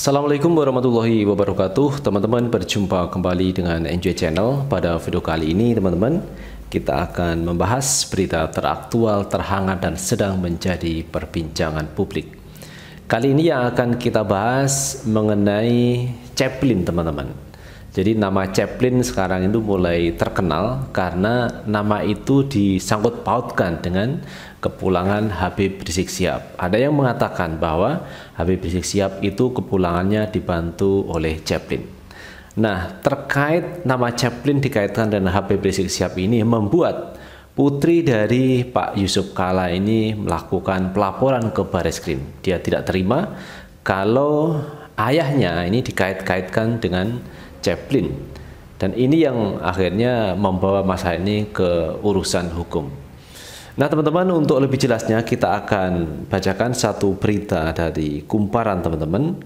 Assalamualaikum warahmatullahi wabarakatuh Teman-teman berjumpa kembali dengan NJ Channel Pada video kali ini teman-teman Kita akan membahas berita teraktual, terhangat dan sedang menjadi perbincangan publik Kali ini yang akan kita bahas mengenai Chaplin teman-teman jadi nama Chaplin sekarang itu mulai terkenal karena nama itu disangkut pautkan dengan kepulangan Habib Rizik Sihab. Ada yang mengatakan bahwa Habib Rizik Sihab itu kepulangannya dibantu oleh Chaplin. Nah, terkait nama Chaplin dikaitkan dengan Habib Rizik Sihab ini membuat putri dari Pak Yusuf Kala ini melakukan pelaporan ke Baris Krim. Dia tidak terima kalau ayahnya ini dikait-kaitkan dengan Chaplin. Dan ini yang akhirnya membawa masalah ini ke urusan hukum. Nah teman-teman untuk lebih jelasnya kita akan bacakan satu berita dari kumparan teman-teman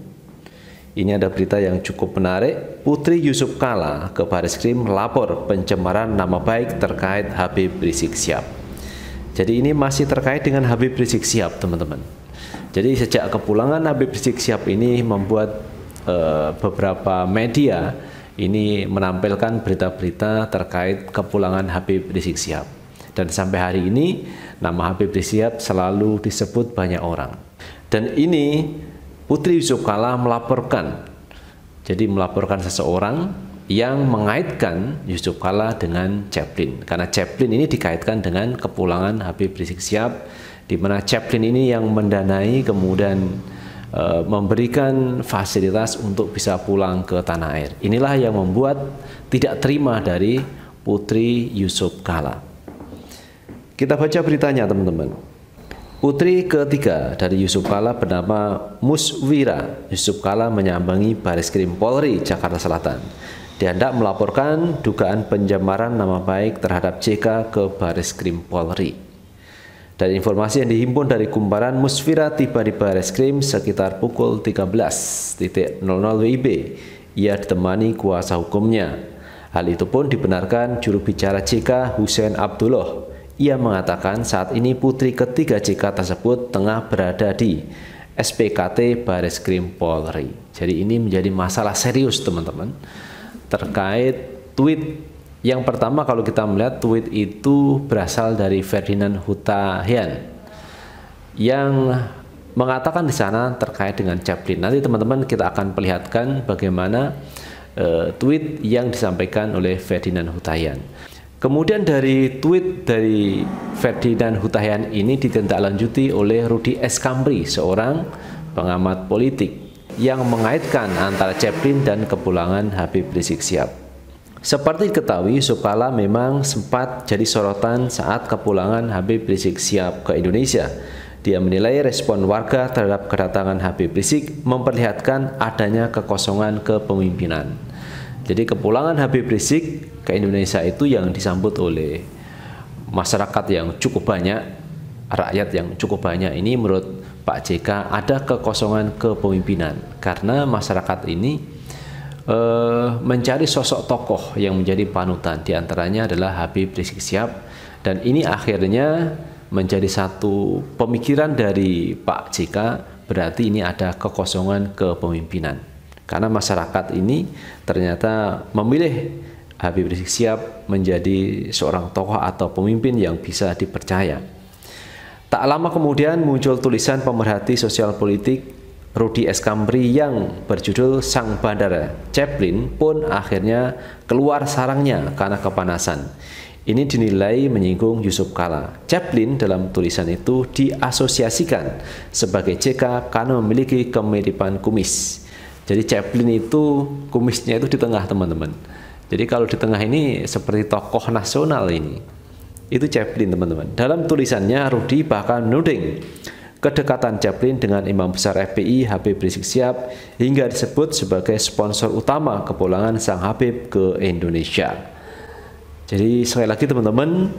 Ini ada berita yang cukup menarik Putri Yusuf Kala ke Baris Krim lapor pencemaran nama baik terkait Habib Rizik Siap Jadi ini masih terkait dengan Habib Rizik Siap teman-teman Jadi sejak kepulangan Habib Rizik Siap ini membuat Eh, beberapa media ini menampilkan berita-berita terkait kepulangan Habib Rizik Sihab. Dan sampai hari ini nama Habib Rizik Sihab selalu disebut banyak orang. Dan ini Putri Yusuf Kala melaporkan. Jadi melaporkan seseorang yang mengaitkan Yusuf Kala dengan Chaplin karena Chaplin ini dikaitkan dengan kepulangan Habib Rizik Sihab di mana Chaplin ini yang mendanai kemudian Eh, memberikan fasilitas untuk bisa pulang ke tanah air. Inilah yang membuat tidak terima dari Putri Yusuf Kala. Kita baca beritanya teman-teman. Putri ketiga dari Yusuf Kala bernama Muswira. Yusuf Kala menyambangi Baris Krim Polri, Jakarta Selatan. Dia hendak melaporkan dugaan pencemaran nama baik terhadap JK ke Baris Krim Polri. Dari informasi yang dihimpun dari kumparan, Musfira tiba di Baris Krim sekitar pukul 13.00 WIB. Ia ditemani kuasa hukumnya. Hal itu pun dibenarkan juru bicara JK Hussein Abdullah. Ia mengatakan saat ini putri ketiga JK tersebut tengah berada di SPKT Baris Krim Polri. Jadi ini menjadi masalah serius teman-teman terkait tweet yang pertama kalau kita melihat tweet itu berasal dari Ferdinand Hutahian yang mengatakan di sana terkait dengan Chaplin. Nanti teman-teman kita akan perlihatkan bagaimana uh, tweet yang disampaikan oleh Ferdinand Hutahian. Kemudian dari tweet dari Ferdinand Hutahian ini ditindaklanjuti oleh Rudi S. Kamri, seorang pengamat politik yang mengaitkan antara Chaplin dan kepulangan Habib Rizik Sihab. Seperti diketahui, Sukala memang sempat jadi sorotan saat kepulangan Habib Rizik siap ke Indonesia. Dia menilai respon warga terhadap kedatangan Habib Rizik memperlihatkan adanya kekosongan kepemimpinan. Jadi kepulangan Habib Rizik ke Indonesia itu yang disambut oleh masyarakat yang cukup banyak, rakyat yang cukup banyak. Ini menurut Pak JK ada kekosongan kepemimpinan karena masyarakat ini uh, mencari sosok tokoh yang menjadi panutan. Di antaranya adalah Habib Rizik Sihab dan ini akhirnya menjadi satu pemikiran dari Pak JK berarti ini ada kekosongan kepemimpinan. Karena masyarakat ini ternyata memilih Habib Rizik Sihab menjadi seorang tokoh atau pemimpin yang bisa dipercaya. Tak lama kemudian muncul tulisan pemerhati sosial politik Rudy S. yang berjudul Sang Bandara Chaplin pun akhirnya keluar sarangnya karena kepanasan. Ini dinilai menyinggung Yusuf Kala. Chaplin dalam tulisan itu diasosiasikan sebagai JK karena memiliki kemiripan kumis. Jadi Chaplin itu kumisnya itu di tengah teman-teman. Jadi kalau di tengah ini seperti tokoh nasional ini. Itu Chaplin teman-teman. Dalam tulisannya Rudy bahkan nuding kedekatan Chaplin dengan Imam Besar FPI Habib Rizik Siap hingga disebut sebagai sponsor utama kepulangan Sang Habib ke Indonesia. Jadi sekali lagi teman-teman,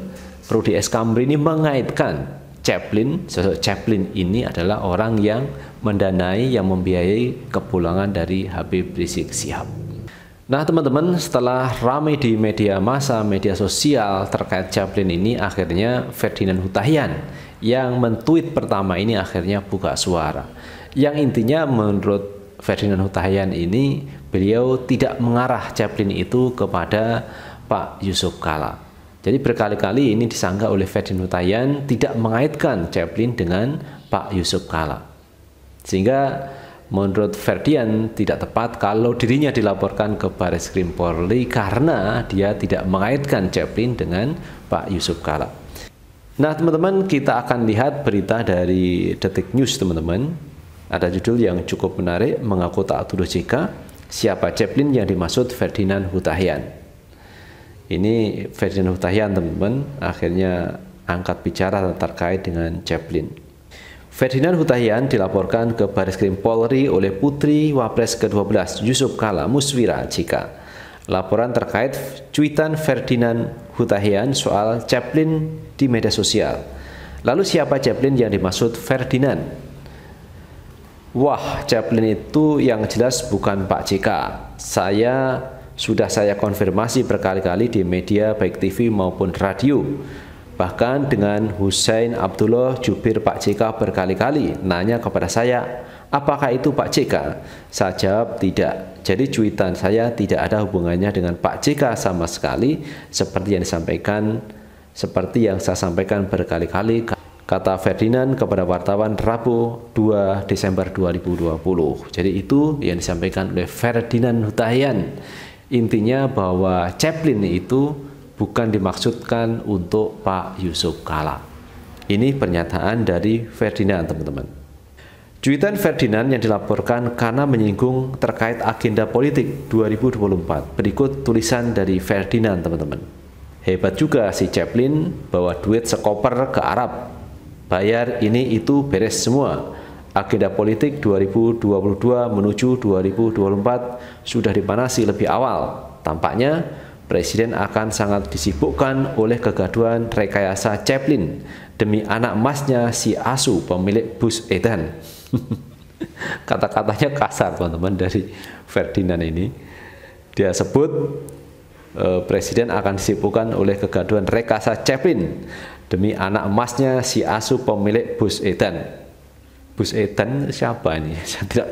Rudy S. Kamri ini mengaitkan Chaplin, sosok Chaplin ini adalah orang yang mendanai, yang membiayai kepulangan dari Habib Rizik Siap. Nah teman-teman, setelah ramai di media massa, media sosial terkait Chaplin ini, akhirnya Ferdinand Hutahian yang mentweet pertama ini akhirnya buka suara. Yang intinya menurut Ferdinand Hutahian ini beliau tidak mengarah Chaplin itu kepada Pak Yusuf Kala. Jadi berkali-kali ini disangka oleh Ferdinand Hutahian tidak mengaitkan Chaplin dengan Pak Yusuf Kala. Sehingga menurut Ferdian tidak tepat kalau dirinya dilaporkan ke Baris Krim Polri karena dia tidak mengaitkan Chaplin dengan Pak Yusuf Kala. Nah, teman-teman, kita akan lihat berita dari Detik News, teman-teman. Ada judul yang cukup menarik, mengaku tak tuduh jika siapa Chaplin yang dimaksud Ferdinand Hutahian. Ini Ferdinand Hutahian, teman-teman, akhirnya angkat bicara terkait dengan Chaplin. Ferdinand Hutahian dilaporkan ke Baris Krim Polri oleh Putri Wapres ke-12 Yusuf Kala Muswira jika laporan terkait cuitan Ferdinand Hutahian soal Chaplin di media sosial. Lalu siapa Chaplin yang dimaksud Ferdinand? Wah, Chaplin itu yang jelas bukan Pak JK. Saya sudah saya konfirmasi berkali-kali di media baik TV maupun radio. Bahkan dengan Hussein Abdullah jubir Pak JK berkali-kali nanya kepada saya, apakah itu Pak JK? Saya jawab tidak. Jadi cuitan saya tidak ada hubungannya dengan Pak JK sama sekali seperti yang disampaikan seperti yang saya sampaikan berkali-kali kata Ferdinand kepada wartawan Rabu 2 Desember 2020. Jadi itu yang disampaikan oleh Ferdinand Hutahian. Intinya bahwa Chaplin itu bukan dimaksudkan untuk Pak Yusuf Kala. Ini pernyataan dari Ferdinand, teman-teman. Cuitan Ferdinand yang dilaporkan karena menyinggung terkait agenda politik 2024. Berikut tulisan dari Ferdinand, teman-teman. Hebat juga si Chaplin bawa duit sekoper ke Arab. Bayar ini itu beres semua. Agenda politik 2022 menuju 2024 sudah dipanasi lebih awal. Tampaknya Presiden akan sangat disibukkan oleh kegaduhan rekayasa Chaplin demi anak emasnya si Asu pemilik bus Edan. Kata-katanya kasar teman-teman dari Ferdinand ini. Dia sebut eh, Presiden akan disibukkan oleh kegaduhan rekayasa Chaplin demi anak emasnya si Asu pemilik bus Edan. Bus Edan siapa ini? Saya tidak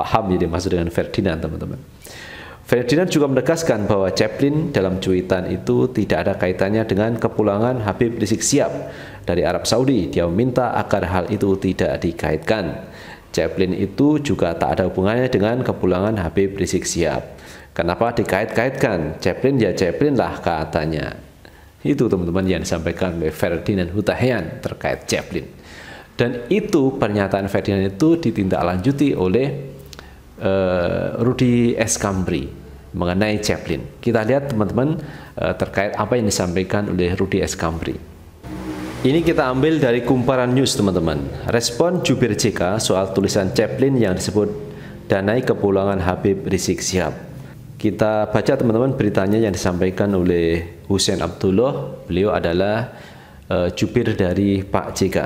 paham jadi maksud dengan Ferdinand teman-teman. Ferdinand juga menegaskan bahwa Chaplin dalam cuitan itu tidak ada kaitannya dengan kepulangan Habib Rizik Siap dari Arab Saudi. Dia meminta agar hal itu tidak dikaitkan. Chaplin itu juga tak ada hubungannya dengan kepulangan Habib Rizik Siap. Kenapa dikait-kaitkan? Chaplin ya Chaplin lah katanya. Itu teman-teman yang disampaikan oleh Ferdinand Hutahian terkait Chaplin. Dan itu pernyataan Ferdinand itu ditindaklanjuti oleh uh, Rudi S mengenai Chaplin. Kita lihat teman-teman eh, terkait apa yang disampaikan oleh Rudy S. Kambri. Ini kita ambil dari kumparan news teman-teman. Respon Jubir JK soal tulisan Chaplin yang disebut danai kepulangan Habib Rizik Sihab. Kita baca teman-teman beritanya yang disampaikan oleh Hussein Abdullah. Beliau adalah uh, jubir dari Pak JK.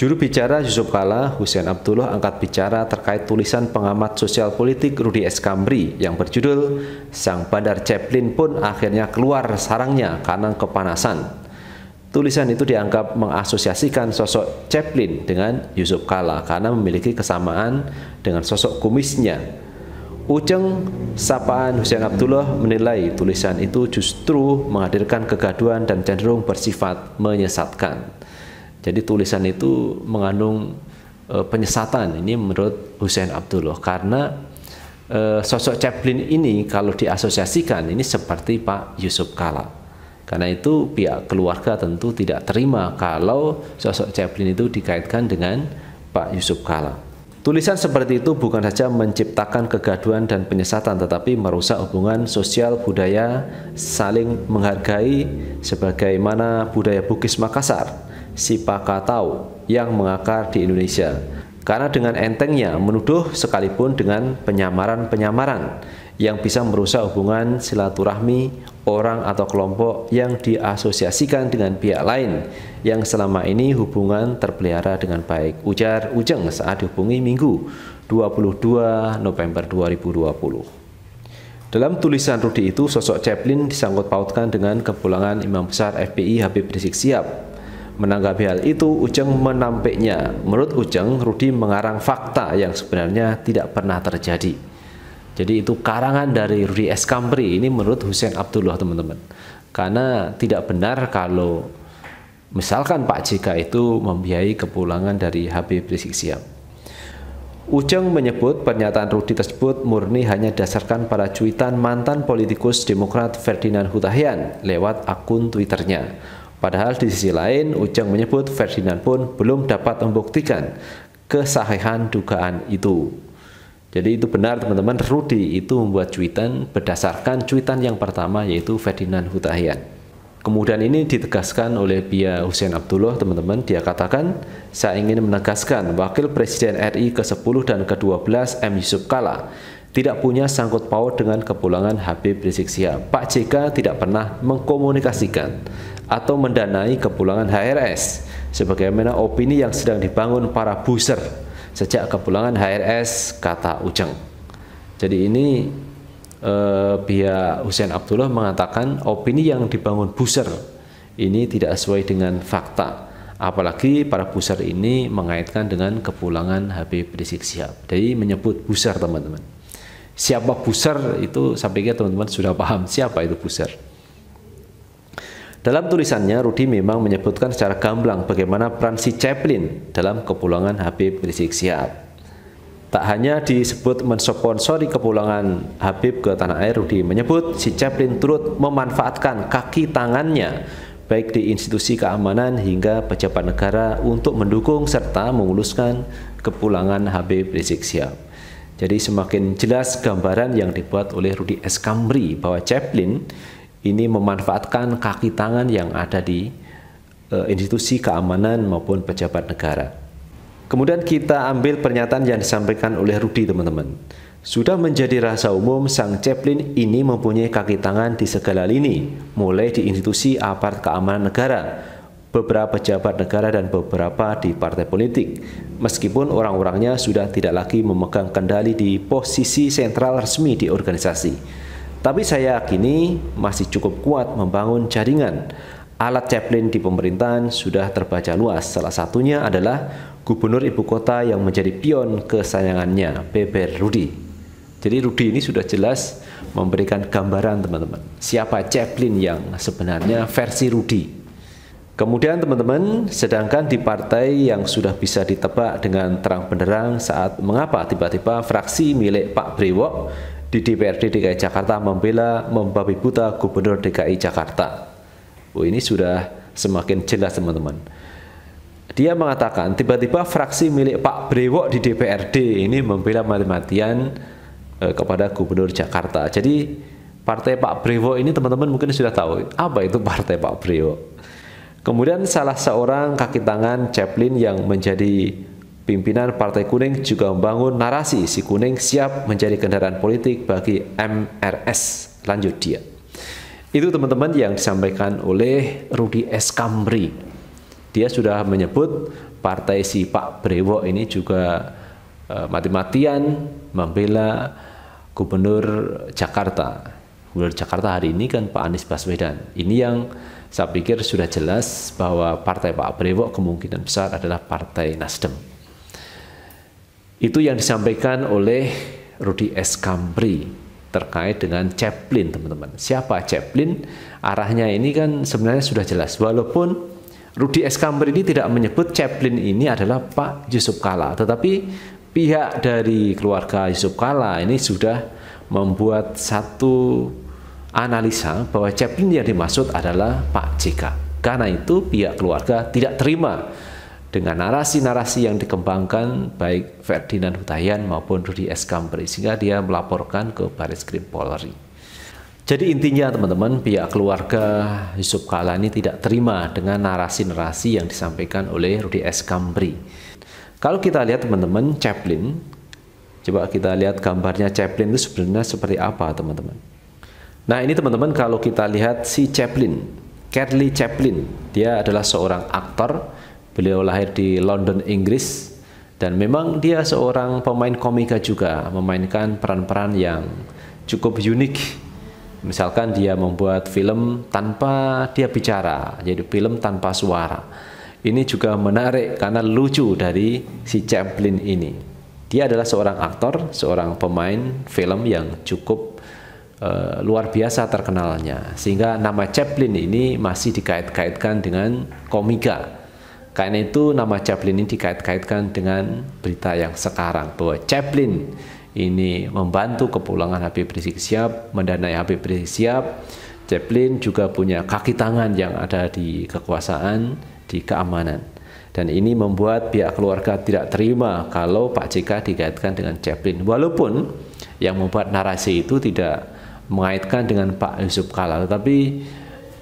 Juru bicara Yusuf Kala, Hussein Abdullah angkat bicara terkait tulisan pengamat sosial politik Rudi S. yang berjudul Sang Bandar Chaplin pun akhirnya keluar sarangnya karena kepanasan. Tulisan itu dianggap mengasosiasikan sosok Chaplin dengan Yusuf Kala karena memiliki kesamaan dengan sosok kumisnya. Ujeng sapaan Hussein Abdullah menilai tulisan itu justru menghadirkan kegaduhan dan cenderung bersifat menyesatkan. Jadi tulisan itu mengandung e, penyesatan ini menurut Hussein Abdullah karena e, sosok Chaplin ini kalau diasosiasikan ini seperti Pak Yusuf Kala. Karena itu pihak keluarga tentu tidak terima kalau sosok Chaplin itu dikaitkan dengan Pak Yusuf Kala. Tulisan seperti itu bukan saja menciptakan kegaduhan dan penyesatan tetapi merusak hubungan sosial budaya saling menghargai sebagaimana budaya Bugis Makassar sipakatau yang mengakar di Indonesia. Karena dengan entengnya menuduh sekalipun dengan penyamaran-penyamaran yang bisa merusak hubungan silaturahmi orang atau kelompok yang diasosiasikan dengan pihak lain yang selama ini hubungan terpelihara dengan baik. Ujar Ujeng saat dihubungi Minggu 22 November 2020. Dalam tulisan Rudi itu, sosok Chaplin disangkut pautkan dengan kepulangan Imam Besar FPI Habib Rizik Siap Menanggapi hal itu, Ujeng menampiknya. Menurut Ujeng, Rudi mengarang fakta yang sebenarnya tidak pernah terjadi. Jadi itu karangan dari Rudi S. Kampri ini menurut Hussein Abdullah teman-teman. Karena tidak benar kalau misalkan Pak JK itu membiayai kepulangan dari Habib Rizik Sihab. Ujeng menyebut pernyataan Rudi tersebut murni hanya dasarkan pada cuitan mantan politikus Demokrat Ferdinand Hutahian lewat akun Twitternya. Padahal di sisi lain, Ujang menyebut Ferdinand pun belum dapat membuktikan kesahihan dugaan itu. Jadi itu benar teman-teman, Rudi itu membuat cuitan berdasarkan cuitan yang pertama yaitu Ferdinand Hutahian. Kemudian ini ditegaskan oleh Bia Hussein Abdullah teman-teman, dia katakan, saya ingin menegaskan Wakil Presiden RI ke-10 dan ke-12 M. Yusuf Kala tidak punya sangkut paut dengan kepulangan Habib Rizik Sihab. Pak JK tidak pernah mengkomunikasikan atau mendanai kepulangan HRS sebagaimana opini yang sedang dibangun para buser sejak kepulangan HRS kata Ujang. Jadi ini eh, pihak Hussein Abdullah mengatakan opini yang dibangun buser ini tidak sesuai dengan fakta. Apalagi para buser ini mengaitkan dengan kepulangan Habib Rizik Sihab. Jadi menyebut buser teman-teman. Siapa buser itu saya pikir teman-teman sudah paham siapa itu buser. Dalam tulisannya, Rudi memang menyebutkan secara gamblang bagaimana peran si Chaplin dalam kepulangan Habib Rizik Sihab. Tak hanya disebut mensponsori kepulangan Habib ke tanah air, Rudi menyebut si Chaplin turut memanfaatkan kaki tangannya baik di institusi keamanan hingga pejabat negara untuk mendukung serta memuluskan kepulangan Habib Rizik Sihab. Jadi semakin jelas gambaran yang dibuat oleh Rudi S. bahwa Chaplin ini memanfaatkan kaki tangan yang ada di eh, institusi keamanan maupun pejabat negara. Kemudian kita ambil pernyataan yang disampaikan oleh Rudi teman-teman. Sudah menjadi rasa umum sang Chaplin ini mempunyai kaki tangan di segala lini, mulai di institusi aparat keamanan negara, beberapa pejabat negara dan beberapa di partai politik. Meskipun orang-orangnya sudah tidak lagi memegang kendali di posisi sentral resmi di organisasi. Tapi saya yakini masih cukup kuat membangun jaringan. Alat Chaplin di pemerintahan sudah terbaca luas. Salah satunya adalah gubernur ibu kota yang menjadi pion kesayangannya, Beber Rudi. Jadi Rudi ini sudah jelas memberikan gambaran teman-teman. Siapa Chaplin yang sebenarnya versi Rudi. Kemudian teman-teman, sedangkan di partai yang sudah bisa ditebak dengan terang benderang saat mengapa tiba-tiba fraksi milik Pak Brewok di DPRD DKI Jakarta membela membabi buta Gubernur DKI Jakarta. Oh ini sudah semakin jelas teman-teman. Dia mengatakan tiba-tiba fraksi milik Pak Brewok di DPRD ini membela mati-matian eh, kepada Gubernur Jakarta. Jadi partai Pak Brewok ini teman-teman mungkin sudah tahu apa itu partai Pak Brewok. Kemudian salah seorang kaki tangan Chaplin yang menjadi Pimpinan Partai Kuning juga membangun narasi si Kuning siap menjadi kendaraan politik bagi MRS. Lanjut dia. Itu teman-teman yang disampaikan oleh Rudi S. Kamri. Dia sudah menyebut partai si Pak Brewo ini juga eh, mati-matian membela Gubernur Jakarta. Gubernur Jakarta hari ini kan Pak Anies Baswedan. Ini yang saya pikir sudah jelas bahwa partai Pak Brewo kemungkinan besar adalah partai Nasdem. Itu yang disampaikan oleh Rudy S. Kampri terkait dengan Chaplin, teman-teman. Siapa Chaplin? Arahnya ini kan sebenarnya sudah jelas. Walaupun Rudy S. Kampri ini tidak menyebut Chaplin ini adalah Pak Yusuf Kala, tetapi pihak dari keluarga Yusuf Kala ini sudah membuat satu analisa bahwa Chaplin yang dimaksud adalah Pak JK. Karena itu pihak keluarga tidak terima dengan narasi-narasi yang dikembangkan baik Ferdinand Hutayan maupun Rudi S. Kampri sehingga dia melaporkan ke Baris Krim Polri. Jadi intinya teman-teman pihak keluarga Yusuf Kala ini tidak terima dengan narasi-narasi yang disampaikan oleh Rudi S. Kampri. Kalau kita lihat teman-teman Chaplin, coba kita lihat gambarnya Chaplin itu sebenarnya seperti apa teman-teman. Nah ini teman-teman kalau kita lihat si Chaplin, Charlie Chaplin, dia adalah seorang aktor Beliau lahir di London, Inggris dan memang dia seorang pemain komika juga, memainkan peran-peran yang cukup unik. Misalkan dia membuat film tanpa dia bicara, jadi film tanpa suara. Ini juga menarik karena lucu dari si Chaplin ini. Dia adalah seorang aktor, seorang pemain film yang cukup uh, luar biasa terkenalnya. Sehingga nama Chaplin ini masih dikait-kaitkan dengan komika karena itu nama Chaplin ini dikait-kaitkan dengan berita yang sekarang bahwa Chaplin ini membantu kepulangan Habib Rizik Siap, mendanai Habib Rizik Siap. Chaplin juga punya kaki tangan yang ada di kekuasaan, di keamanan. Dan ini membuat pihak keluarga tidak terima kalau Pak JK dikaitkan dengan Chaplin. Walaupun yang membuat narasi itu tidak mengaitkan dengan Pak Yusuf Kala, tetapi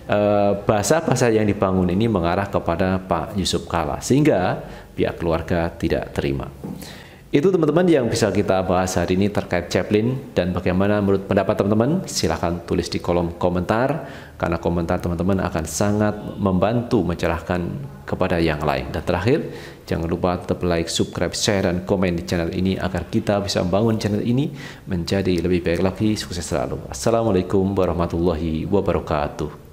Eh, bahasa-bahasa yang dibangun ini mengarah kepada Pak Yusuf Kala sehingga pihak keluarga tidak terima. Itu teman-teman yang bisa kita bahas hari ini terkait Chaplin dan bagaimana menurut pendapat teman-teman silahkan tulis di kolom komentar karena komentar teman-teman akan sangat membantu mencerahkan kepada yang lain. Dan terakhir jangan lupa tetap like, subscribe, share, dan komen di channel ini agar kita bisa membangun channel ini menjadi lebih baik lagi. Sukses selalu. Assalamualaikum warahmatullahi wabarakatuh.